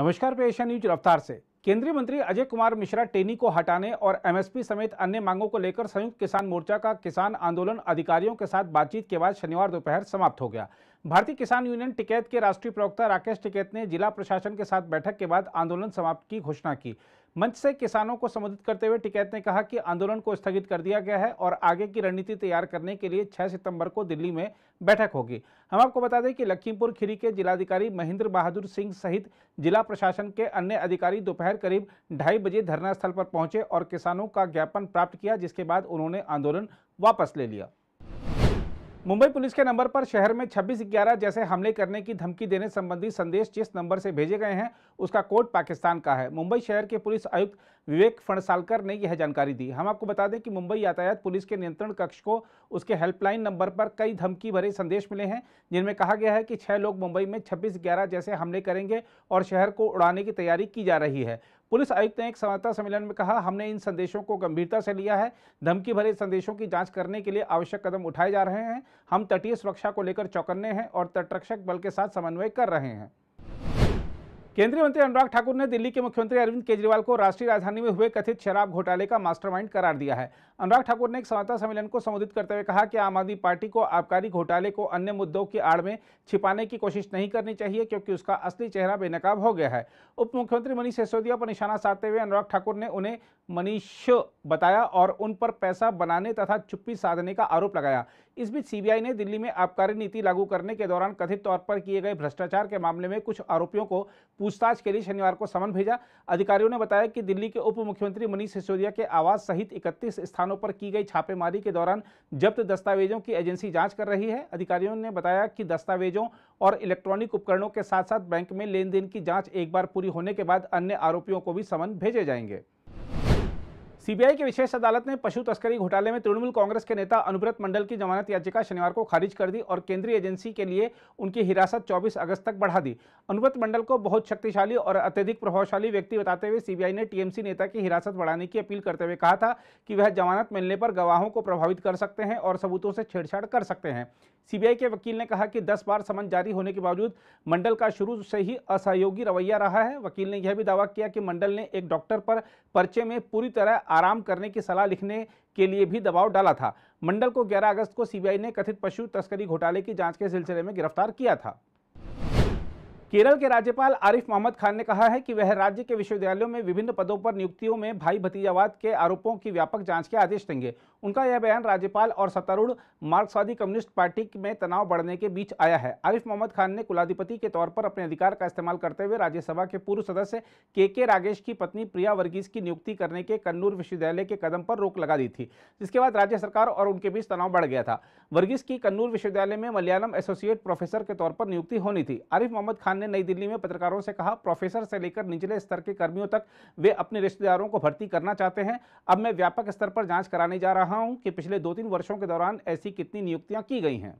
नमस्कार पे Asia news रफ्तार से केंद्रीय मंत्री अजय कुमार मिश्रा टेनी को हटाने और एमएसपी समेत अन्य मांगों को लेकर संयुक्त किसान मोर्चा का किसान आंदोलन अधिकारियों के साथ बातचीत के बाद शनिवार दोपहर समाप्त हो गया भारतीय किसान यूनियन टिकैत के राष्ट्रीय प्रवक्ता राकेश टिकैत ने जिला प्रशासन के साथ बैठक के बाद आंदोलन समाप्त की घोषणा की मंच से किसानों को संबोधित करते हुए टिकैत ने कहा कि आंदोलन को स्थगित कर दिया गया है और आगे की रणनीति तैयार करने के लिए 6 सितंबर को दिल्ली में बैठक होगी हम आपको बता दें कि लखीमपुर खीरी के जिलाधिकारी महेंद्र बहादुर सिंह सहित जिला प्रशासन के अन्य अधिकारी दोपहर करीब ढाई बजे धरना स्थल पर पहुंचे और किसानों का ज्ञापन प्राप्त किया जिसके बाद उन्होंने आंदोलन वापस ले लिया मुंबई पुलिस के नंबर पर शहर में छब्बीस ग्यारह जैसे हमले करने की धमकी देने संबंधी संदेश जिस नंबर से भेजे गए हैं उसका कोड पाकिस्तान का है मुंबई शहर के पुलिस आयुक्त विवेक फणसालकर ने यह जानकारी दी हम आपको बता दें कि मुंबई यातायात पुलिस के नियंत्रण कक्ष को उसके हेल्पलाइन नंबर पर कई धमकी भरे संदेश मिले हैं जिनमें कहा गया है कि छह लोग मुंबई में छब्बीस ग्यारह जैसे हमले करेंगे और शहर को उड़ाने की तैयारी की जा रही है पुलिस आयुक्त ने एक संवाददाता सम्मेलन में कहा हमने इन संदेशों को गंभीरता से लिया है धमकी भरे संदेशों की जांच करने के लिए आवश्यक कदम उठाए जा रहे हैं हम तटीय सुरक्षा को लेकर चौकन्ने हैं और तटरक्षक बल के साथ समन्वय कर रहे हैं केंद्रीय मंत्री अनुराग ठाकुर ने दिल्ली के मुख्यमंत्री अरविंद केजरीवाल को राष्ट्रीय राजधानी में हुए कथित शराब घोटाले का मास्टरमाइंड करार दिया है अनुराग ठाकुर ने एक समाचार सम्मेलन को संबोधित करते हुए कहा कि आम आदमी पार्टी को आबकारी घोटाले को अन्य मुद्दों की आड़ में छिपाने की कोशिश नहीं करनी चाहिए क्योंकि उसका असली चेहरा बेनकाब हो गया है उप मुख्यमंत्री मनीष सिसोदिया पर निशाना साधते हुए अनुराग ठाकुर ने उन्हें मनीष बताया और उन पर पैसा बनाने तथा चुप्पी साधने का आरोप लगाया इस बीच सीबीआई ने दिल्ली में आबकारी नीति लागू करने के दौरान कथित तौर पर किए गए भ्रष्टाचार के मामले में कुछ आरोपियों को पूछताछ के लिए शनिवार को समन भेजा अधिकारियों ने बताया कि दिल्ली के उप मुख्यमंत्री मनीष सिसोदिया के आवास सहित इकतीस स्थानों पर की गई छापेमारी के दौरान जब्त दस्तावेजों की एजेंसी जांच कर रही है अधिकारियों ने बताया कि दस्तावेजों और इलेक्ट्रॉनिक उपकरणों के साथ साथ बैंक में लेन देन की जाँच एक बार पूरी होने के बाद अन्य आरोपियों को भी समन भेजे जाएंगे सीबीआई की विशेष अदालत ने पशु तस्करी घोटाले में तृणमूल कांग्रेस के नेता अनुव्रत मंडल की जमानत याचिका शनिवार को खारिज कर दी और केंद्रीय एजेंसी के लिए उनकी हिरासत 24 अगस्त तक बढ़ा दी अनुव्रत मंडल को बहुत शक्तिशाली और अत्यधिक प्रभावशाली व्यक्ति बताते हुए सीबीआई ने टीएमसी नेता की हिरासत बढ़ाने की अपील करते हुए कहा था कि वह जमानत मिलने पर गवाहों को प्रभावित कर सकते हैं और सबूतों से छेड़छाड़ कर सकते हैं सीबीआई के वकील ने कहा कि 10 बार समन जारी होने के बावजूद मंडल का शुरू से ही असहयोगी रवैया रहा है वकील ने यह भी दावा किया कि मंडल ने एक डॉक्टर पर पर्चे में पूरी तरह आराम करने की सलाह लिखने के लिए भी दबाव डाला था मंडल को 11 अगस्त को सीबीआई ने कथित पशु तस्करी घोटाले की जांच के सिलसिले में गिरफ्तार किया था केरल के राज्यपाल आरिफ मोहम्मद खान ने कहा है कि वह राज्य के विश्वविद्यालयों में विभिन्न पदों पर नियुक्तियों में भाई भतीजावाद के आरोपों की व्यापक जांच के आदेश देंगे उनका यह बयान राज्यपाल और सत्तारूढ़ मार्क्सवादी कम्युनिस्ट पार्टी में तनाव बढ़ने के बीच आया है आरिफ मोहम्मद खान ने कुलाधिपति के तौर पर अपने अधिकार का इस्तेमाल करते हुए राज्यसभा के पूर्व सदस्य के के रागेश की पत्नी प्रिया वर्गीज की नियुक्ति करने के कन्नूर विश्वविद्यालय के कदम पर रोक लगा दी थी जिसके बाद राज्य सरकार और उनके बीच तनाव बढ़ गया था वर्गीज की कन्नूर विश्वविद्यालय में मलयालम एसोसिएट प्रोफेसर के तौर पर नियुक्ति होनी थी आरिफ मोहम्मद खान ने नई दिल्ली में पत्रकारों से कहा प्रोफेसर से लेकर निचले स्तर के कर्मियों तक वे अपने रिश्तेदारों को भर्ती करना चाहते हैं अब मैं व्यापक स्तर पर जांच कराने जा रहा हूं कि पिछले दो तीन वर्षों के दौरान ऐसी कितनी नियुक्तियां की गई हैं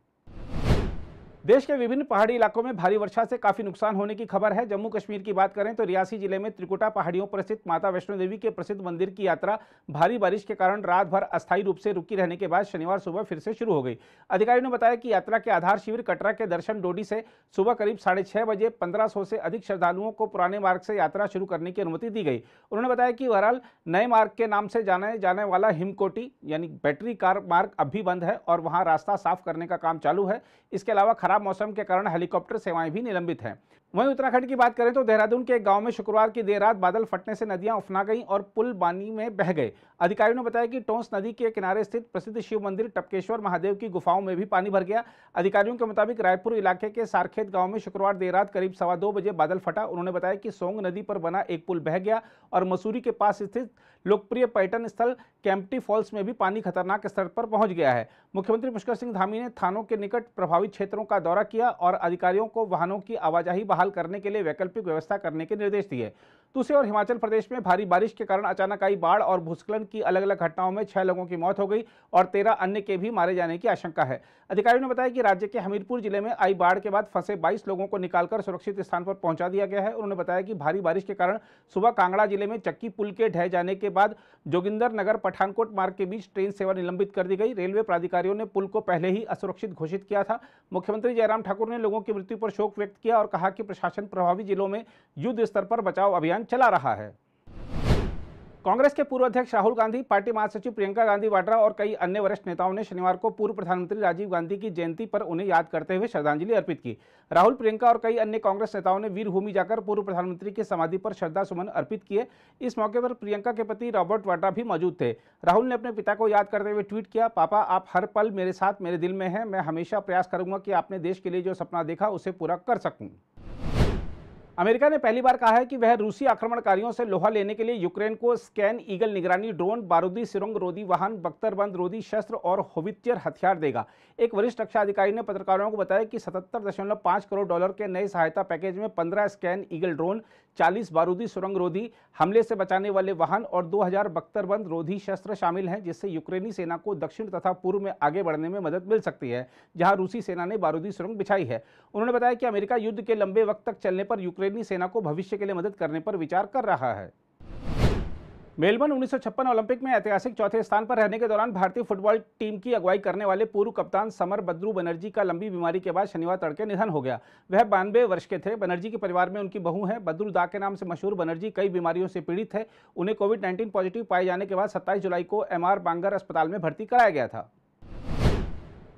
देश के विभिन्न पहाड़ी इलाकों में भारी वर्षा से काफी नुकसान होने की खबर है जम्मू कश्मीर की बात करें तो रियासी जिले में त्रिकुटा पहाड़ियों पर स्थित माता वैष्णो देवी के प्रसिद्ध मंदिर की यात्रा भारी बारिश के कारण रात भर अस्थायी रूप से रुकी रहने के बाद शनिवार सुबह फिर से शुरू हो गई अधिकारियों ने बताया कि यात्रा के आधार शिविर कटरा के दर्शन डोडी से सुबह करीब साढ़े बजे पंद्रह से अधिक श्रद्धालुओं को पुराने मार्ग से यात्रा शुरू करने की अनुमति दी गई उन्होंने बताया कि बहरहाल नए मार्ग के नाम से जाने जाने वाला हिमकोटी यानी बैटरी कार मार्ग अब भी बंद है और वहाँ रास्ता साफ करने का काम चालू है इसके अलावा खराब खराब मौसम के कारण हेलीकॉप्टर सेवाएं भी निलंबित हैं वहीं उत्तराखंड की बात करें तो देहरादून के एक गांव में शुक्रवार की देर रात बादल फटने से नदियां उफना गईं और पुल पानी में बह गए अधिकारियों ने बताया कि टोंस नदी के किनारे स्थित प्रसिद्ध शिव मंदिर टपकेश्वर महादेव की गुफाओं में भी पानी भर गया अधिकारियों के मुताबिक रायपुर इलाके के सारखेत गांव में शुक्रवार देर रात करीब सवा दो बजे बादल फटा उन्होंने बताया कि सोंग नदी पर बना एक पुल बह गया और मसूरी के पास स्थित लोकप्रिय पर्यटन स्थल कैंपटी फॉल्स में भी पानी खतरनाक स्तर पर पहुंच गया है मुख्यमंत्री पुष्कर सिंह धामी ने थानों के निकट प्रभावित क्षेत्रों का दौरा किया और अधिकारियों को वाहनों की आवाजाही बहाल करने के लिए वैकल्पिक व्यवस्था करने के निर्देश दिए दूसरी ओर हिमाचल प्रदेश में भारी बारिश के कारण अचानक आई बाढ़ और भूस्खलन की अलग अलग घटनाओं में छह लोगों की मौत हो गई और तेरह अन्य के भी मारे जाने की आशंका है अधिकारियों ने बताया कि राज्य के हमीरपुर जिले में आई बाढ़ के बाद फंसे बाईस लोगों को निकालकर सुरक्षित स्थान पर पहुंचा दिया गया है उन्होंने बताया कि भारी बारिश के कारण सुबह कांगड़ा जिले में चक्की पुल के ढह जाने के बाद जोगिंदर नगर पठानकोट मार्ग के बीच ट्रेन सेवा निलंबित कर दी गई रेलवे प्राधिकारियों ने पुल को पहले ही असुरक्षित घोषित किया था मुख्यमंत्री जयराम ठाकुर ने लोगों की मृत्यु पर शोक व्यक्त किया और कहा कि प्रशासन प्रभावी जिलों में युद्ध स्तर पर बचाव अभियान चला रहा है कांग्रेस के पूर्व अध्यक्ष राहुल गांधी पार्टी महासचिव प्रियंका गांधी वाड्रा और कई अन्य वरिष्ठ नेताओं ने शनिवार को पूर्व प्रधानमंत्री राजीव गांधी की जयंती पर उन्हें याद करते हुए श्रद्धांजलि अर्पित की राहुल प्रियंका और कई अन्य कांग्रेस नेताओं ने वीरभूमि जाकर पूर्व प्रधानमंत्री की समाधि पर श्रद्धा सुमन अर्पित किए इस मौके पर प्रियंका के पति रॉबर्ट वाड्रा भी मौजूद थे राहुल ने अपने पिता को याद करते हुए ट्वीट किया पापा आप हर पल मेरे साथ मेरे दिल में हैं मैं हमेशा प्रयास करूंगा कि आपने देश के लिए जो सपना देखा उसे पूरा कर सकूँ अमेरिका ने पहली बार कहा है कि वह रूसी आक्रमणकारियों से लोहा लेने के लिए यूक्रेन को स्कैन ईगल निगरानी ड्रोन बारूदी सुरंग रोधी वाहन बख्तरबंद रोधी शस्त्र और होवित्यर हथियार देगा एक वरिष्ठ रक्षा अधिकारी ने पत्रकारों को बताया कि सतहत्तर करोड़ डॉलर के नए सहायता पैकेज में पंद्रह स्कैन ईगल ड्रोन चालीस बारूदी सुरंग रोधी हमले से बचाने वाले वाहन और दो बख्तरबंद रोधी शस्त्र शामिल हैं जिससे यूक्रेनी सेना को दक्षिण तथा पूर्व में आगे बढ़ने में मदद मिल सकती है जहां रूसी सेना ने बारूदी सुरंग बिछाई है उन्होंने बताया कि अमेरिका युद्ध के लंबे वक्त तक चलने पर यूक्रेन इजरायली सेना को भविष्य के लिए मदद करने पर विचार कर रहा है मेलबर्न उन्नीस ओलंपिक में ऐतिहासिक चौथे स्थान पर रहने के दौरान भारतीय फुटबॉल टीम की अगुवाई करने वाले पूर्व कप्तान समर बद्रू बनर्जी का लंबी बीमारी के बाद शनिवार तड़के निधन हो गया वह बानवे वर्ष के थे बनर्जी के परिवार में उनकी बहू है बद्रू दा के नाम से मशहूर बनर्जी कई बीमारियों से पीड़ित है उन्हें कोविड नाइन्टीन पॉजिटिव पाए जाने के बाद सत्ताईस जुलाई को एम बांगर अस्पताल में भर्ती कराया गया था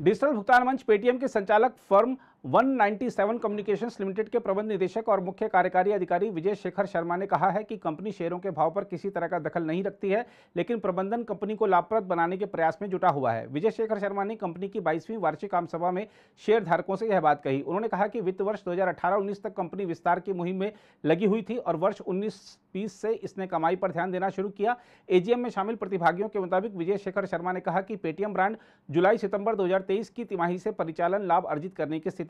डिजिटल भुगतान मंच पेटीएम के संचालक फर्म 197 कम्युनिकेशंस लिमिटेड के प्रबंध निदेशक और मुख्य कार्यकारी अधिकारी विजय शेखर शर्मा ने कहा है कि कंपनी शेयरों के भाव पर किसी तरह का दखल नहीं रखती है लेकिन प्रबंधन कंपनी को लाभप्रद बनाने के प्रयास में जुटा हुआ है विजय शेखर शर्मा ने कंपनी की बाईसवीं वार्षिक आम सभा में शेयर धारकों से यह बात कही उन्होंने कहा कि वित्त वर्ष दो हजार तक कंपनी विस्तार की मुहिम में लगी हुई थी और वर्ष उन्नीस बीस से इसने कमाई पर ध्यान देना शुरू किया एजीएम में शामिल प्रतिभागियों के मुताबिक विजय शेखर शर्मा ने कहा कि पेटीएम ब्रांड जुलाई सितंबर दो की तिमाही से परिचालन लाभ अर्जित करने की स्थिति